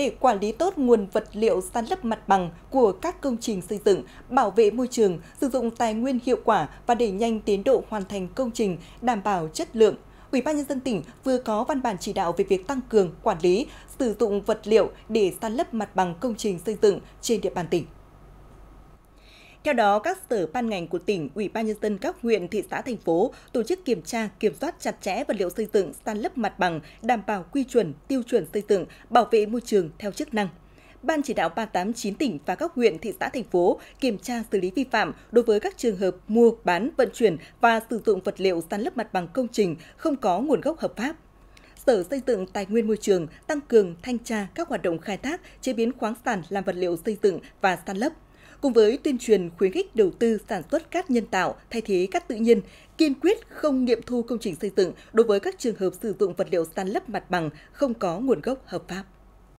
để quản lý tốt nguồn vật liệu san lấp mặt bằng của các công trình xây dựng, bảo vệ môi trường, sử dụng tài nguyên hiệu quả và đẩy nhanh tiến độ hoàn thành công trình, đảm bảo chất lượng. Ủy ban nhân dân tỉnh vừa có văn bản chỉ đạo về việc tăng cường quản lý, sử dụng vật liệu để san lấp mặt bằng công trình xây dựng trên địa bàn tỉnh. Theo đó, các sở ban ngành của tỉnh, ủy ban nhân dân các huyện, thị xã, thành phố tổ chức kiểm tra, kiểm soát chặt chẽ vật liệu xây dựng, san lấp mặt bằng, đảm bảo quy chuẩn, tiêu chuẩn xây dựng, bảo vệ môi trường theo chức năng. Ban chỉ đạo 389 tỉnh và các huyện, thị xã, thành phố kiểm tra xử lý vi phạm đối với các trường hợp mua, bán, vận chuyển và sử dụng vật liệu san lấp mặt bằng công trình không có nguồn gốc hợp pháp. Sở Xây dựng Tài nguyên Môi trường tăng cường thanh tra các hoạt động khai thác, chế biến khoáng sản làm vật liệu xây dựng và san lấp, Cùng với tuyên truyền khuyến khích đầu tư sản xuất cát nhân tạo thay thế cát tự nhiên, kiên quyết không nghiệm thu công trình xây dựng đối với các trường hợp sử dụng vật liệu san lấp mặt bằng không có nguồn gốc hợp pháp.